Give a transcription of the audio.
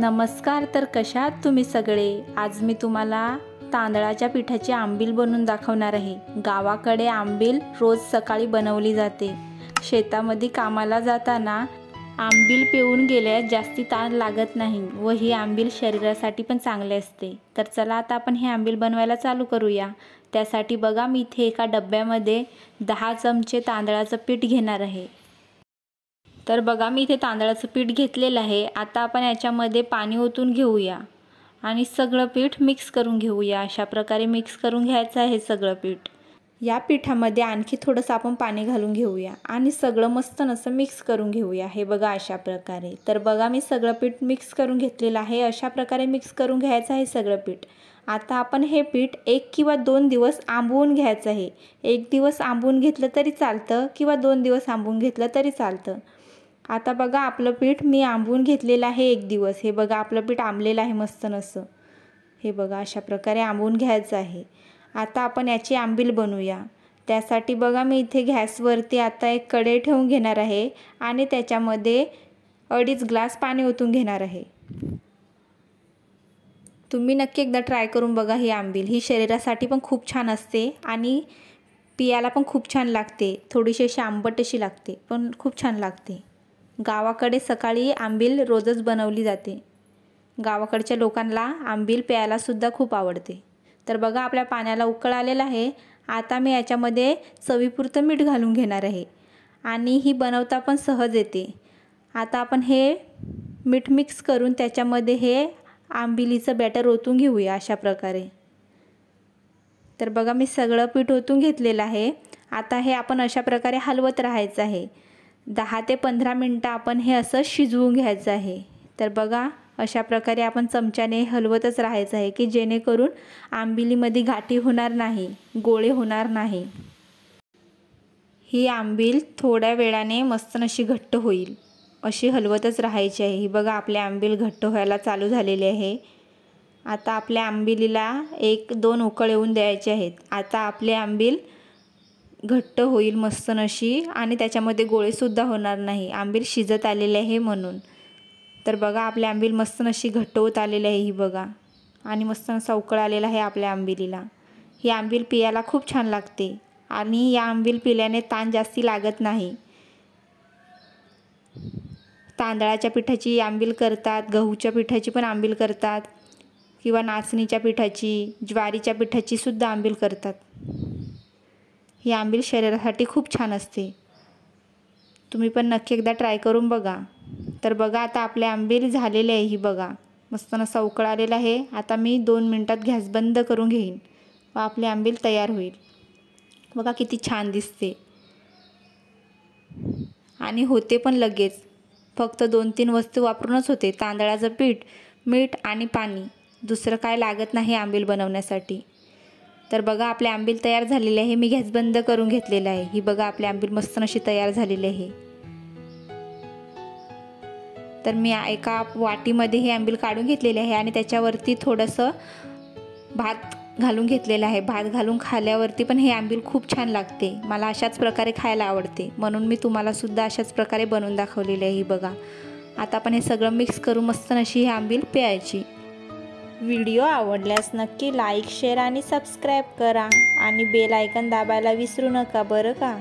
नमस्कार तर कशात तुम्ही सगळे आज मी तुम्हाला तांदळाच्या पिठाची आंबील बनवून दाखवणार आहे गावाकडे आंबील रोज सकाळी बनवली जाते शेतामध्ये कामाला जाताना आंबील पिऊन गेल्यास जास्ती ताण लागत नाही व ही आंबील शरीरासाठी पण चांगले असते तर चला आता आपण हे आंबील बनवायला चालू करूया त्यासाठी बघा मी इथे एका डब्यामध्ये दहा चमचे तांदळाचं पीठ घेणार आहे तर बघा मी इथे तांदळाचं पीठ घेतलेलं आहे आता आपण याच्यामध्ये पाणी ओतून घेऊया आणि सगळं पीठ मिक्स करून घेऊया अशा प्रकारे मिक्स करून घ्यायचं आहे सगळं पीठ या पिठामध्ये आणखी थोडंसं आपण पाणी घालून घेऊया आणि सगळं मस्त नसं मिक्स करून घेऊया हे बघा अशा प्रकारे तर बघा मी सगळं पीठ मिक्स करून घेतलेलं आहे अशा प्रकारे मिक्स करून घ्यायचं आहे सगळं पीठ आता आपण हे पीठ एक किंवा दोन दिवस आंबवून घ्यायचं आहे एक दिवस आंबवून घेतलं तरी चालतं किंवा दोन दिवस आंबवून घेतलं तरी चालतं आता बघा आपलं पीठ मी आंबून घेतलेलं आहे एक दिवस हे बघा आपलं पीठ आंबलेलं आहे मस्त नसं हे बघा अशा प्रकारे आंबून घ्यायचं आहे आता आपण याची आंबील बनवूया त्यासाठी बघा मी इथे गॅसवरती आता एक कडे ठेवून घेणार आहे आणि त्याच्यामध्ये अडीच ग्लास पाणी ओतून घेणार आहे तुम्ही नक्की एकदा ट्राय करून बघा ही आंबील ही शरीरासाठी पण खूप छान असते आणि पियाला पण खूप छान लागते थोडीशी अशी आंबट अशी लागते पण खूप छान लागते गावाकडे सकाळी आंबील रोजच बनवली जाते गावाकडच्या लोकांना आंबील प्यायलासुद्धा खूप आवडते तर बघा आपल्या पाण्याला उकळ आलेला आहे आता मी याच्यामध्ये चवीपुरतं मीठ घालून घेणार आहे आणि ही बनवता पण सहज येते आता आपण हे मीठ मिक्स करून त्याच्यामध्ये हे आंबिलीचं बॅटर ओतून घेऊया अशा प्रकारे तर बघा मी सगळं पीठ ओतून घेतलेलं आहे आता हे आपण अशा प्रकारे हलवत राहायचं आहे दहा ते पंधरा मिनटं आपण हे असं शिजवून घ्यायचं आहे तर बघा अशा प्रकारे आपण चमच्याने हलवतच राहायचं आहे की जेणेकरून आंबिलीमध्ये गाठी होणार नाही गोळे होणार नाही ही आंबील थोड्या वेळाने मस्त अशी घट्ट होईल अशी हलवतच राहायची आहे ही बघा आपले आंबील घट्ट व्हायला चालू झालेले आहे आता आपल्या आंबिलीला एक दोन उकळ येऊन द्यायचे आहेत आता आपले आंबील घट्ट होईल मस्त नशी आणि त्याच्यामध्ये गोळेसुद्धा होणार नाही आंबील शिजत आलेले आहे म्हणून तर बघा आपले आंबील मस्त नशी घट्ट होत आलेले आहे ही बघा आणि मस्त असा आलेला आहे आपल्या आंबिलीला ही आंबील पियाला खूप छान लागते आणि या आंबील पिल्याने ताण जास्ती लागत नाही तांदळाच्या पिठाची आंबील करतात गहूच्या पिठाची पण आंबील करतात किंवा नाचणीच्या पिठाची ज्वारीच्या पिठाचीसुद्धा आंबील करतात ही आंबील शरीरासाठी खूप छान असते तुम्ही पण नक्की एकदा ट्राय करून बघा तर बघा आता आपले आंबील झालेले आहे ही बघा मस्त नसा उकळ आलेला आहे आता मी दोन मिनटात गॅस बंद करून घेईन व आपले आंबील तयार होईल बघा किती छान दिसते आणि होते पण लगेच फक्त दोन तीन वस्तू वापरूनच होते तांदळाचं पीठ मीठ आणि पाणी दुसरं काय लागत नाही आंबील बनवण्यासाठी तर बघा आपले आंबील तयार झालेले आहे मी गॅस बंद करून घेतलेला आहे ही बघा आपले आंबील मस्त नशी तयार झालेली आहे तर मी एका वाटीमध्ये हे आंबील काढून घेतलेले आहे आणि त्याच्यावरती थोडंसं भात घालून घेतलेलं आहे भात घालून खाल्यावरती पण हे आंबील खूप छान लागते मला अशाच प्रकारे खायला आवडते म्हणून मी तुम्हालासुद्धा अशाच प्रकारे बनवून दाखवलेली आहे ही बघा आता आपण हे सगळं मिक्स करून मस्त नशी ही आंबील प्यायची व्हिडिओ आवडल्यास नक्की लाईक शेअर आणि सबस्क्राईब करा आणि बेल आयकन दाबायला विसरू नका बरं का